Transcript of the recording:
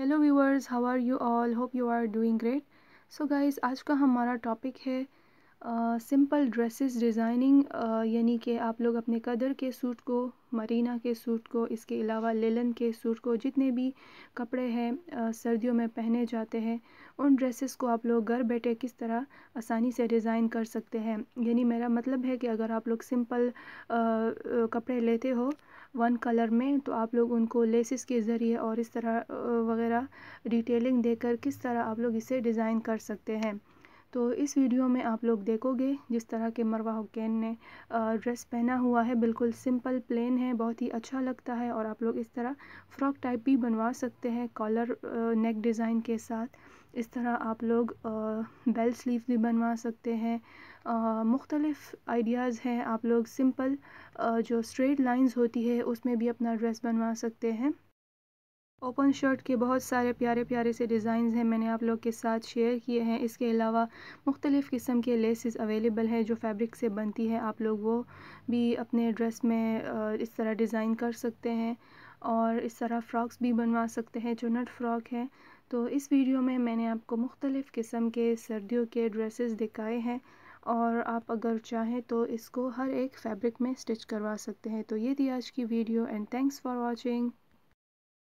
hello viewers how are you all hope you are doing great so guys आज का हमारा topic है simple dresses designing यानी कि आप लोग अपने कदर के सूट को मरीना के सूट को इसके अलावा लेलन के सूट को जितने भी कपड़े हैं सर्दियों में पहने जाते हैं उन ड्रेसेस को आप लोग घर बैठे किस तरह आसानी से डिज़ाइन कर सकते हैं यानी मेरा मतलब है कि अगर आप लोग सिंपल कपड़े लेते हो वन कलर में तो आप लोग उनको लेसिस के ज़रिए और इस तरह वगैरह डिटेलिंग देकर किस तरह आप लोग इसे डिज़ाइन कर सकते हैं तो इस वीडियो में आप लोग देखोगे जिस तरह के मरवा हुकैन ने ड्रेस पहना हुआ है बिल्कुल सिंपल प्लेन है बहुत ही अच्छा लगता है और आप लोग इस तरह फ्रॉक टाइप भी बनवा सकते हैं कॉलर नेक डिज़ाइन के साथ इस तरह आप लोग बेल स्लीव भी बनवा सकते हैं मुख्तलिफ़ आइडियाज़ हैं आप लोग सिंपल जो स्ट्रेट लाइंस होती है उसमें भी अपना ड्रेस बनवा सकते हैं ओपन शर्ट के बहुत सारे प्यारे प्यारे से डिज़ाइन हैं मैंने आप लोग के साथ शेयर किए हैं इसके अलावा मुख्तलिफ़ किस्म के लेसेस अवेलेबल हैं जो फैब्रिक से बनती है आप लोग वो भी अपने ड्रेस में इस तरह डिज़ाइन कर सकते हैं और इस तरह फ़्रॉक्स भी बनवा सकते हैं जो नट फ्रॉक है तो इस वीडियो में मैंने आपको मुख्तलिफ़ किस्म के सर्दियों के ड्रेसेस दिखाए हैं और आप अगर चाहें तो इसको हर एक फैब्रिक में स्टिच करवा सकते हैं तो ये थी आज की video and thanks for watching